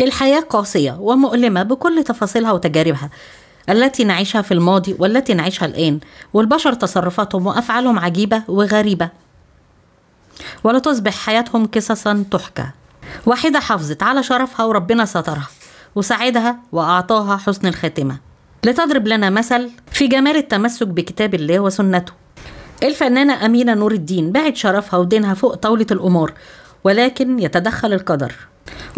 الحياة قاسية ومؤلمة بكل تفاصيلها وتجاربها التي نعيشها في الماضي والتي نعيشها الآن والبشر تصرفاتهم وأفعالهم عجيبة وغريبة ولا تصبح حياتهم قصصا تحكى واحدة حافظت على شرفها وربنا سترها وساعدها وأعطاها حسن الخاتمة لتضرب لنا مثل في جمال التمسك بكتاب الله وسنته الفنانة أمينة نور الدين باعت شرفها ودينها فوق طاولة الأمور ولكن يتدخل القدر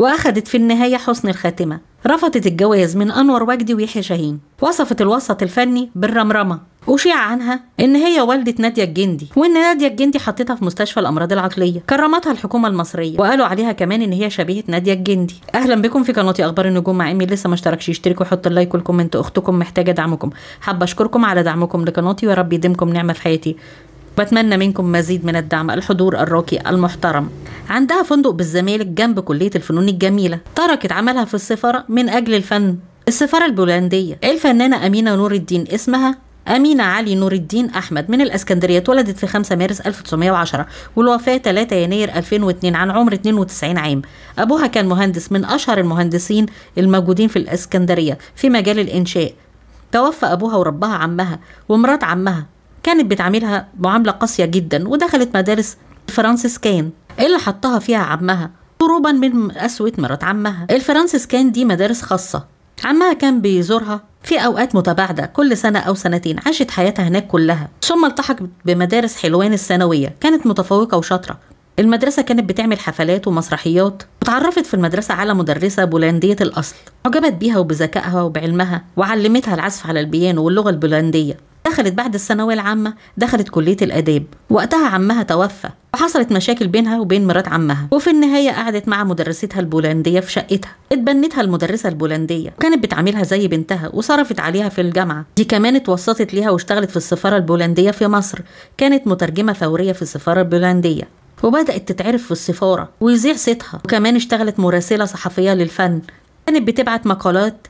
واخدت في النهاية حسن الخاتمة رفضت الجواز من أنور وجدي ويحيى شاهين وصفت الوسط الفني بالرمرمة أشيع عنها إن هي والدة نادية الجندي وإن نادية الجندي حطيتها في مستشفى الأمراض العقلية كرمتها الحكومة المصرية وقالوا عليها كمان إن هي شبيهة نادية الجندي أهلا بكم في قناتي أخبار النجوم مع إيمي لسه ما اشتركش يشترك ويحط اللايك والكومنت أختكم محتاجة دعمكم حابة أشكركم على دعمكم لقناتي ويا رب يديمكم نعمة في حياتي بتمنى منكم مزيد من الدعم الحضور الراقي المحترم عندها فندق بالزمالك جنب كلية الفنون الجميلة تركت عملها في السفارة من أجل الفن السفارة البولندية الفنانة أمينة نور الدين اسمها أمينة علي نور الدين أحمد من الإسكندرية اتولدت في 5 مارس 1910 والوفاة 3 يناير 2002 عن عمر 92 عام أبوها كان مهندس من أشهر المهندسين الموجودين في الإسكندرية في مجال الإنشاء توفى أبوها وربها عمها ومرات عمها كانت بتعاملها معاملة قاسية جدا ودخلت مدارس فرانسيس ايه اللي حطها فيها عمها هروبا من قسوة مرات عمها الفرنسيس كان دي مدارس خاصة عمها كان بيزورها في أوقات متباعدة كل سنة أو سنتين عاشت حياتها هناك كلها ثم التحقت بمدارس حلوان الثانوية كانت متفوقة وشاطرة المدرسة كانت بتعمل حفلات ومسرحيات وتعرفت في المدرسة على مدرسة بولندية الأصل أعجبت بيها وبذكائها وبعلمها وعلمتها العزف على البيانو واللغة البولندية دخلت بعد الثانوية العامة دخلت كلية الآداب وقتها عمها توفى وحصلت مشاكل بينها وبين مرات عمها وفي النهاية قعدت مع مدرستها البولندية في شقتها اتبنتها المدرسة البولندية وكانت بتعاملها زي بنتها وصرفت عليها في الجامعة دي كمان اتوسطت ليها واشتغلت في السفارة البولندية في مصر كانت مترجمة فورية في السفارة البولندية وبدأت تتعرف في السفارة ويذيع صيتها وكمان اشتغلت مراسلة صحفية للفن كانت بتبعت مقالات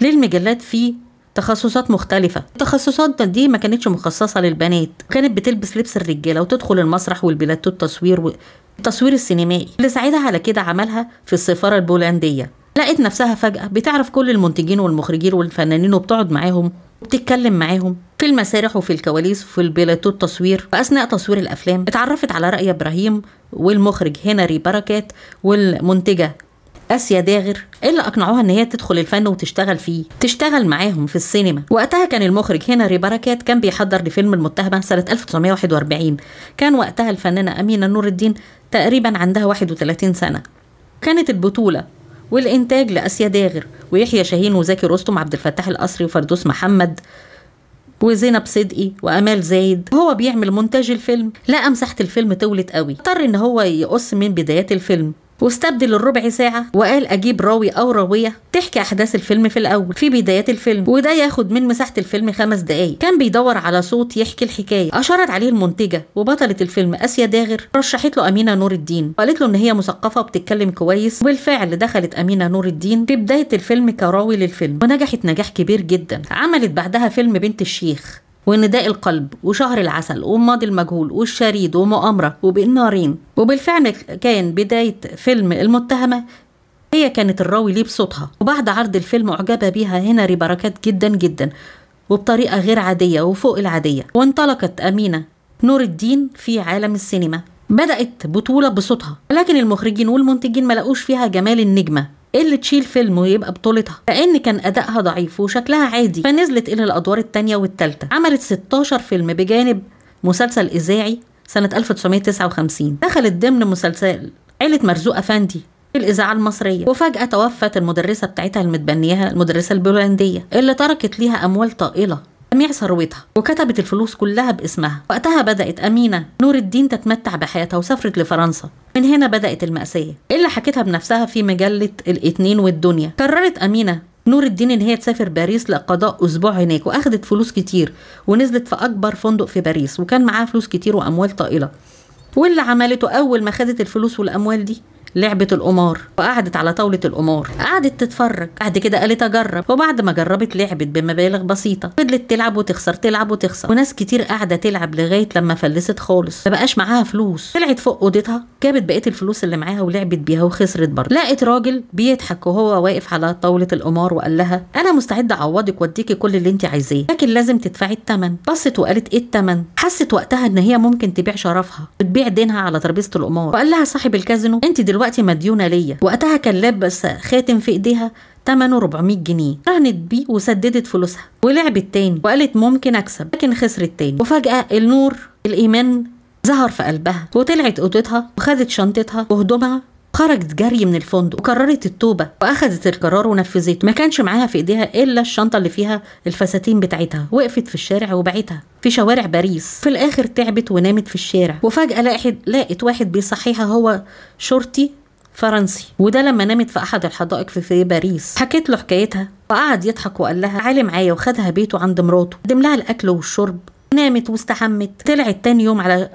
للمجلات في تخصصات مختلفة التخصصات دي ما كانتش مخصصة للبنات كانت بتلبس لبس الرجالة وتدخل المسرح والبلاد التصوير والتصوير السينمائي اللي ساعدها على كده عملها في السفارة البولندية لقيت نفسها فجأة بتعرف كل المنتجين والمخرجين والفنانين وبتقعد معاهم وبتتكلم معاهم في المسارح وفي الكواليس وفي البلاتو التصوير فأثناء تصوير الأفلام اتعرفت على رأي إبراهيم والمخرج هنري بركات والمنتجة اسيا داغر اللي اقنعوها ان هي تدخل الفن وتشتغل فيه تشتغل معاهم في السينما وقتها كان المخرج هنري بركات كان بيحضر لفيلم المتهمه سنه 1941 كان وقتها الفنانه امينه نور الدين تقريبا عندها 31 سنه كانت البطوله والانتاج لاسيا داغر ويحيى شاهين وزكي رستم عبد الفتاح القصري وفردوس محمد وزينب صدقي وامال زايد هو بيعمل مونتاج الفيلم لقى مساحه الفيلم طولت قوي اضطر ان هو يقص من بدايات الفيلم واستبدل الربع ساعة وقال أجيب راوي أو راوية تحكي أحداث الفيلم في الأول في بدايات الفيلم وده ياخد من مساحة الفيلم خمس دقايق كان بيدور على صوت يحكي الحكاية أشارت عليه المنتجة وبطلة الفيلم آسيا داغر رشحت له أمينة نور الدين وقالت له إن هي مثقفة وبتتكلم كويس وبالفعل دخلت أمينة نور الدين في بداية الفيلم كراوي للفيلم ونجحت نجاح كبير جدا عملت بعدها فيلم بنت الشيخ ونداء القلب وشهر العسل وماضي المجهول والشريد ومؤامرة وبين نارين وبالفعل كان بداية فيلم المتهمة هي كانت الراوي ليه بصوتها وبعد عرض الفيلم أعجب بيها هنري بركات جدا جدا وبطريقة غير عادية وفوق العادية وانطلقت أمينة نور الدين في عالم السينما بدأت بطولة بصوتها لكن المخرجين والمنتجين ملقوش فيها جمال النجمة إيه اللي تشيل فيلم ويبقى بطولتها لان كان ادائها ضعيف وشكلها عادي فنزلت الى الادوار الثانيه والثالثه عملت 16 فيلم بجانب مسلسل اذاعي سنه 1959 دخلت ضمن مسلسل عيله مرزوق افندي في الإذاعة المصرية وفجأة توفت المدرسة بتاعتها المتبنيها المدرسة البولندية اللي تركت ليها أموال طائلة جميع ثروتها وكتبت الفلوس كلها باسمها وقتها بدأت أمينة نور الدين تتمتع بحياتها وسافرت لفرنسا من هنا بدأت المأساة إيه اللي حكتها بنفسها في مجلة الاتنين والدنيا قررت أمينة نور الدين ان هي تسافر باريس لقضاء اسبوع هناك واخدت فلوس كتير ونزلت في اكبر فندق في باريس وكان معاها فلوس كتير واموال طائله واللي عملته اول ما خدت الفلوس والاموال دي لعبة القمار وقعدت على طاولة القمار قعدت تتفرج بعد كده قالت أجرب وبعد ما جربت لعبت بمبالغ بسيطة فضلت تلعب وتخسر تلعب وتخسر وناس كتير قاعدة تلعب لغاية لما فلست خالص ما بقاش معاها فلوس طلعت فوق أوضتها جابت بقية الفلوس اللي معاها ولعبت بيها وخسرت برضه لقت راجل بيضحك وهو واقف على طاولة القمار وقال لها أنا مستعدة أعوضك وأديكي كل اللي أنت عايزاه لكن لازم تدفعي الثمن بصت وقالت إيه الثمن حست وقتها إن هي ممكن تبيع شرفها وتبيع دينها على ترابيزة القمار وقال لها صاحب الكازينو أنت دلوقتي دلوقتي مديونه ليا وقتها كان لابس خاتم في ايديها تمنه 400 جنيه رهنت بيه وسددت فلوسها ولعبت تاني وقالت ممكن اكسب لكن خسرت تاني وفجاه النور الايمان ظهر في قلبها وطلعت اوضتها وخدت شنطتها وهدومها خرجت جري من الفندق وقررت التوبه واخذت القرار ونفذته ما كانش معاها في ايديها الا الشنطه اللي فيها الفساتين بتاعتها وقفت في الشارع وبعتها في شوارع باريس في الاخر تعبت ونامت في الشارع وفجاه لقيت لقت واحد بيصحيها هو شرطي فرنسي وده لما نامت في احد الحدائق في, في باريس حكيت له حكايتها وقعد يضحك وقال لها تعالي معايا وخدها بيته عند مراته قدم لها الاكل والشرب نامت واستحمت طلعت تاني يوم على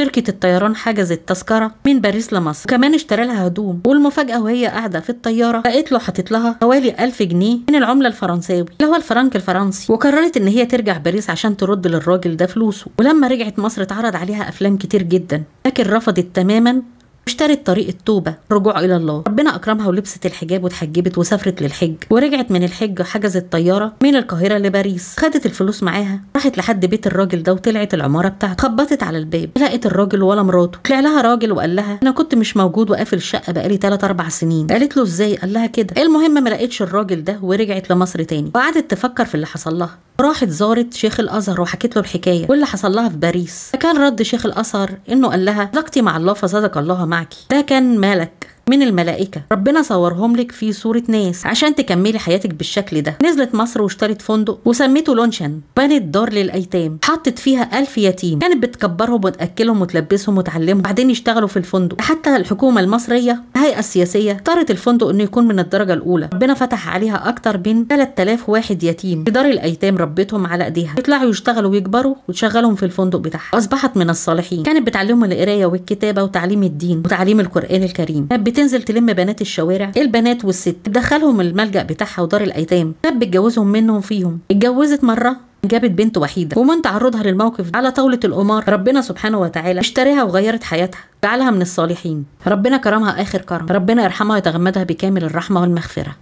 شركة الطيران حجزت تذكرة من باريس لمصر وكمان اشترى لها هدوم والمفاجأة وهي قاعدة في الطيارة لقيت له حاطط لها حوالي 1000 جنيه من العملة الفرنساوي اللي هو الفرنك الفرنسي وقررت ان هي ترجع باريس عشان ترد للراجل ده فلوسه ولما رجعت مصر اتعرض عليها افلام كتير جدا لكن رفضت تماما اشترت طريق التوبة رجوع إلى الله ربنا أكرمها ولبست الحجاب واتحجبت وسافرت للحج ورجعت من الحج حجزت طيارة من القاهرة لباريس خدت الفلوس معاها راحت لحد بيت الراجل ده وطلعت العمارة بتاعته خبطت على الباب لقت الراجل ولا مراته طلع لها راجل وقال لها أنا كنت مش موجود وقافل الشقة بقالي 3 4 سنين قالت له إزاي قال لها كده المهم ما لقتش الراجل ده ورجعت لمصر تاني وقعدت تفكر في اللي حصل لها راحت زارت شيخ الازهر وحكيت له الحكايه واللي حصل لها في باريس فكان رد شيخ الازهر انه قال لها صدقتي مع الله فصدق الله معك ده كان مالك من الملائكة ربنا صورهم لك في صورة ناس عشان تكملي حياتك بالشكل ده نزلت مصر واشترت فندق وسميته لونشن بنت دار للأيتام حطت فيها ألف يتيم كانت بتكبرهم وتأكلهم وتلبسهم وتعلمهم بعدين يشتغلوا في الفندق حتى الحكومة المصرية الهيئة السياسية اختارت الفندق انه يكون من الدرجة الأولى ربنا فتح عليها أكتر من 3000 واحد يتيم في دار الأيتام ربيتهم على إيديها يطلعوا يشتغلوا ويكبروا وتشغلهم في الفندق بتاعها أصبحت من الصالحين كانت بتعلمهم القراية والكتابة وتعليم الدين وتعليم القرآن الكريم كانت بتنزل تلم بنات الشوارع البنات والست تدخلهم الملجأ بتاعها ودار الأيتام كانت بتجوزهم منهم فيهم اتجوزت مرة جابت بنت وحيده ومن تعرضها للموقف على طاوله القمار ربنا سبحانه وتعالى اشتراها وغيرت حياتها جعلها من الصالحين ربنا كرمها اخر كرم ربنا يرحمها ويتغمدها بكامل الرحمه والمغفره